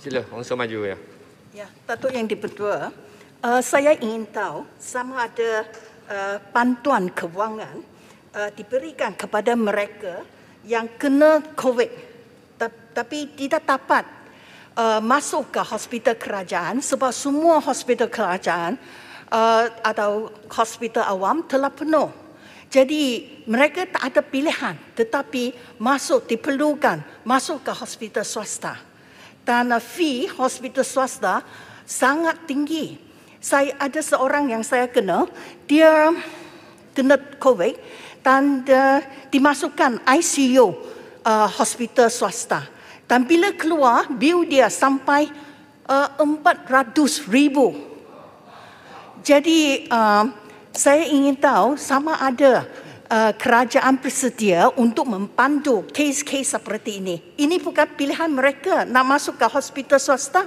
Sila, unsur maju ya. Ya, Datuk Yang Dipertua. Uh, eh, saya ingin tahu sama ada uh, kewangan uh, diberikan kepada mereka yang kena COVID tapi tidak dapat uh, masuk ke hospital kerajaan sebab semua hospital kerajaan uh, atau hospital awam telah penuh. Jadi mereka tak ada pilihan tetapi masuk diperlukan masuk ke hospital swasta. Uh, kerana fee hospital swasta sangat tinggi. Saya ada seorang yang saya kenal, dia kena COVID dan uh, dimasukkan ICU uh, hospital swasta. Dan bila keluar, bil dia sampai uh, 400 ribu. Jadi uh, saya ingin tahu sama ada Uh, kerajaan bersedia untuk mempandu kes-kes seperti ini. Ini bukan pilihan mereka nak masuk ke hospital swasta.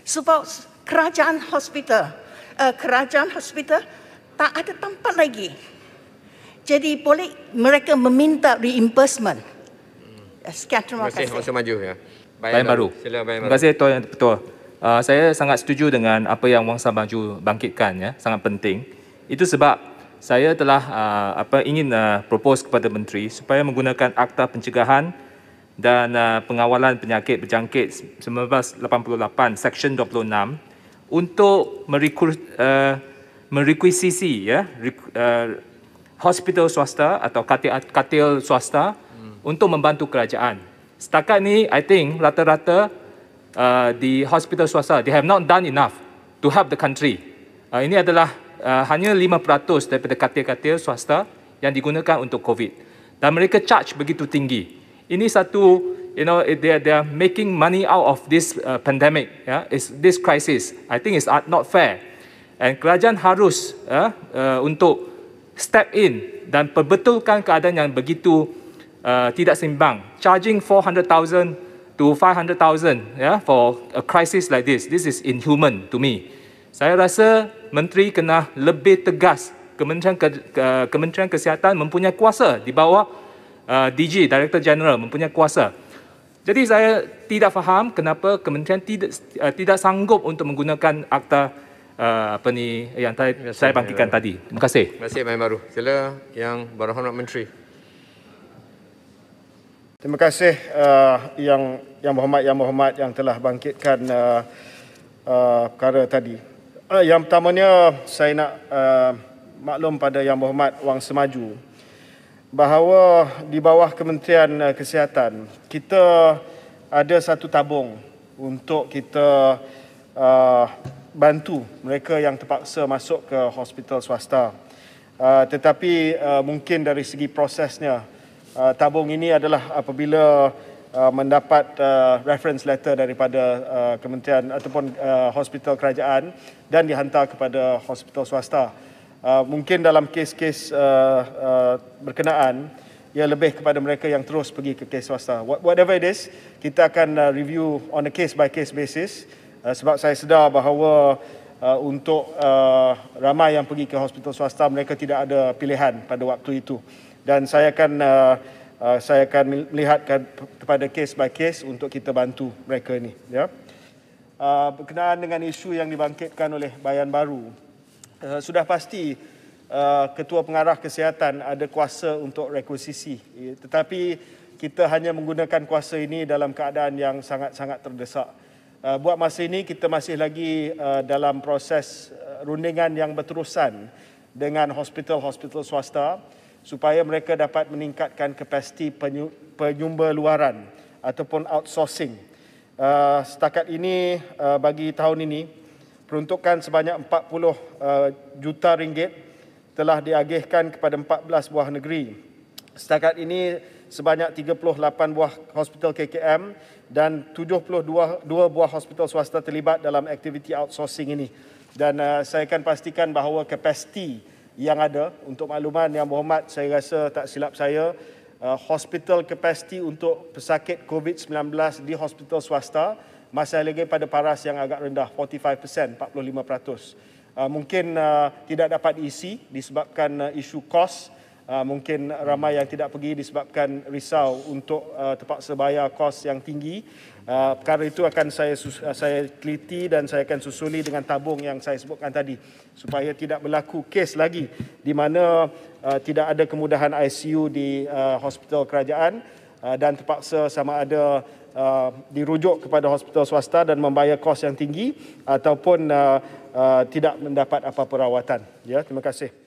Sebab kerajaan hospital, uh, kerajaan hospital tak ada tempat lagi. Jadi boleh mereka meminta reimbursement. Ya, sekian terima kasih. Terima kasih, Maju. Ya. Bayan baru. terima kasih, Tuan Ketua. Uh, saya sangat setuju dengan apa yang Wangsa Maju bangkitkan. Ya. Sangat penting. Itu sebab saya telah uh, apa ingin uh, propose kepada menteri supaya menggunakan akta pencegahan dan uh, pengawalan penyakit berjangkit 1988 section 26 untuk merekur, uh, merekuisisi ya uh, hospital swasta atau katil, katil swasta hmm. untuk membantu kerajaan. Setakat ni, I think rata-rata uh, di hospital swasta, they have not done enough to help the country. Uh, ini adalah Ah, hanya 5% daripada katil-katil swasta yang digunakan untuk COVID. Dan mereka charge begitu tinggi. Ini satu, you know, they are, they are making money out of this uh, pandemic, yeah, is this crisis. I think it's not fair. And kerajaan harus yeah, uh, uh, untuk step in dan perbetulkan keadaan yang begitu uh, tidak seimbang. Charging 400,000 to 500,000 yeah, for a crisis like this, this is inhuman to me. Saya rasa menteri kena lebih tegas kementerian ke, ke, kementerian kesihatan mempunyai kuasa di bawah uh, DG Director General mempunyai kuasa jadi saya tidak faham kenapa kementerian tidak uh, tidak sanggup untuk menggunakan akta uh, apa ni yang saya bangkitkan tadi terima kasih terima kasih Mai Baru. sila yang berhormat menteri terima kasih uh, yang yang berhormat yang berhormat yang telah bangkitkan uh, uh, perkara tadi uh, yang pertamanya saya nak uh, maklum pada Yang Berhormat Wang Semaju bahawa di bawah Kementerian ah, Kesihatan kita ada satu tabung untuk kita uh, bantu mereka yang terpaksa masuk ke hospital swasta. Uh, tetapi uh, mungkin dari segi prosesnya uh, tabung ini adalah apabila Uh, mendapat uh, reference letter daripada uh, kementerian ataupun uh, hospital kerajaan dan dihantar kepada hospital swasta. Uh, mungkin dalam kes-kes uh, uh, berkenaan ia lebih kepada mereka yang terus pergi ke kes swasta. Whatever it is, kita akan uh, review on a case by case basis uh, sebab saya sedar bahawa Uh, untuk uh, ramai yang pergi ke hospital swasta mereka tidak ada pilihan pada waktu itu dan saya akan uh, Uh, saya akan melihatkan kepada case by case untuk kita bantu mereka ini. Ya. Uh, berkenaan dengan isu yang dibangkitkan oleh Bayan Baru, uh, sudah pasti Ketua Pengarah Kesihatan ada kuasa untuk rekuisisi. Tetapi kita hanya menggunakan kuasa ini dalam keadaan yang sangat-sangat terdesak. buat masa ini kita masih lagi dalam proses uh, rundingan yang berterusan dengan hospital-hospital swasta supaya mereka dapat meningkatkan kapasiti penyumba luaran ataupun outsourcing. Uh, setakat ini uh, bagi tahun ini peruntukan sebanyak 40 uh, juta ringgit telah diagihkan kepada 14 buah negeri. Setakat ini sebanyak 38 buah hospital KKM dan 72 buah hospital swasta terlibat dalam aktiviti outsourcing ini. Dan saya akan pastikan bahawa kapasiti yang ada untuk makluman yang berhormat saya rasa tak silap saya uh, hospital capacity untuk pesakit COVID-19 di hospital swasta masih lagi pada paras yang agak rendah 45% 45% uh, mungkin uh, tidak dapat isi disebabkan uh, isu kos Ah, mungkin ramai yang tidak pergi disebabkan risau untuk uh, terpaksa bayar kos yang tinggi. Uh, perkara itu akan saya sus- saya teliti dan saya akan susuli dengan tabung yang saya sebutkan tadi supaya tidak berlaku kes lagi di mana uh, tidak ada kemudahan ICU di uh, hospital kerajaan uh, dan terpaksa sama ada uh, dirujuk kepada hospital swasta dan membayar kos yang tinggi ataupun uh, uh, tidak mendapat apa-apa rawatan. Ya, terima kasih.